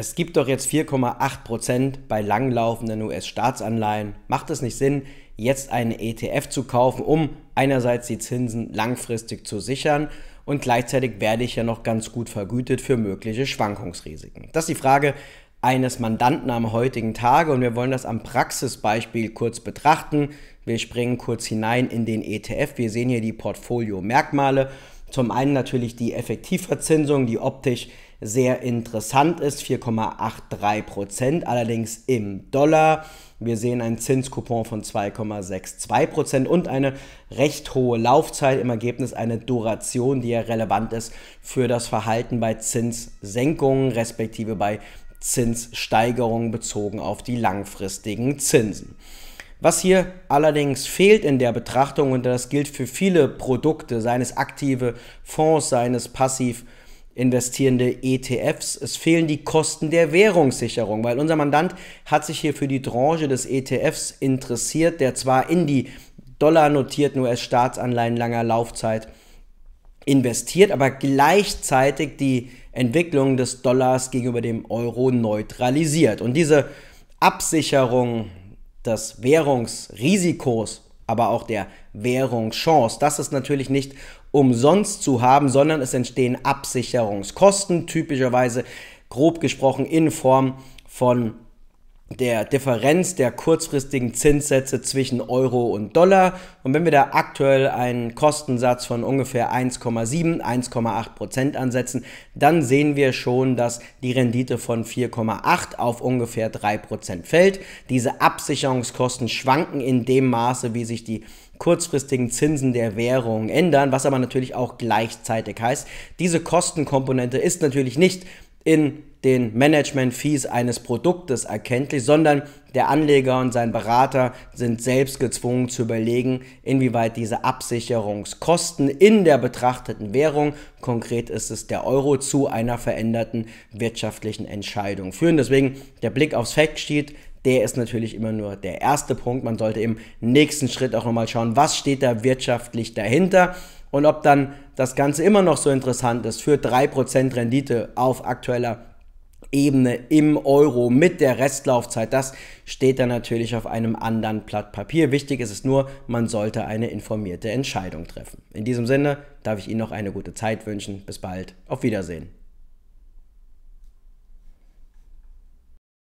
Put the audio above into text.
Es gibt doch jetzt 4,8% bei langlaufenden US-Staatsanleihen. Macht es nicht Sinn, jetzt einen ETF zu kaufen, um einerseits die Zinsen langfristig zu sichern und gleichzeitig werde ich ja noch ganz gut vergütet für mögliche Schwankungsrisiken? Das ist die Frage eines Mandanten am heutigen Tage und wir wollen das am Praxisbeispiel kurz betrachten. Wir springen kurz hinein in den ETF. Wir sehen hier die Portfolio-Merkmale. Zum einen natürlich die Effektivverzinsung, die optisch sehr interessant ist, 4,83 Prozent, allerdings im Dollar. Wir sehen einen Zinskupon von 2,62 Prozent und eine recht hohe Laufzeit, im Ergebnis eine Duration, die ja relevant ist für das Verhalten bei Zinssenkungen respektive bei Zinssteigerungen bezogen auf die langfristigen Zinsen. Was hier allerdings fehlt in der Betrachtung, und das gilt für viele Produkte, seines aktive Fonds, seines passiv investierende ETFs. Es fehlen die Kosten der Währungssicherung, weil unser Mandant hat sich hier für die Tranche des ETFs interessiert, der zwar in die dollarnotierten US-Staatsanleihen langer Laufzeit investiert, aber gleichzeitig die Entwicklung des Dollars gegenüber dem Euro neutralisiert. Und diese Absicherung des Währungsrisikos aber auch der Währungschance. Das ist natürlich nicht umsonst zu haben, sondern es entstehen Absicherungskosten, typischerweise grob gesprochen in Form von der Differenz der kurzfristigen Zinssätze zwischen Euro und Dollar. Und wenn wir da aktuell einen Kostensatz von ungefähr 1,7, 1,8 Prozent ansetzen, dann sehen wir schon, dass die Rendite von 4,8 auf ungefähr 3 Prozent fällt. Diese Absicherungskosten schwanken in dem Maße, wie sich die kurzfristigen Zinsen der Währung ändern, was aber natürlich auch gleichzeitig heißt, diese Kostenkomponente ist natürlich nicht in den Management-Fees eines Produktes erkenntlich, sondern der Anleger und sein Berater sind selbst gezwungen zu überlegen, inwieweit diese Absicherungskosten in der betrachteten Währung, konkret ist es der Euro, zu einer veränderten wirtschaftlichen Entscheidung führen. Deswegen der Blick aufs Factsheet der ist natürlich immer nur der erste Punkt. Man sollte im nächsten Schritt auch nochmal schauen, was steht da wirtschaftlich dahinter und ob dann das Ganze immer noch so interessant ist für 3% Rendite auf aktueller Ebene im Euro mit der Restlaufzeit. Das steht dann natürlich auf einem anderen Blatt Papier. Wichtig ist es nur, man sollte eine informierte Entscheidung treffen. In diesem Sinne darf ich Ihnen noch eine gute Zeit wünschen. Bis bald. Auf Wiedersehen.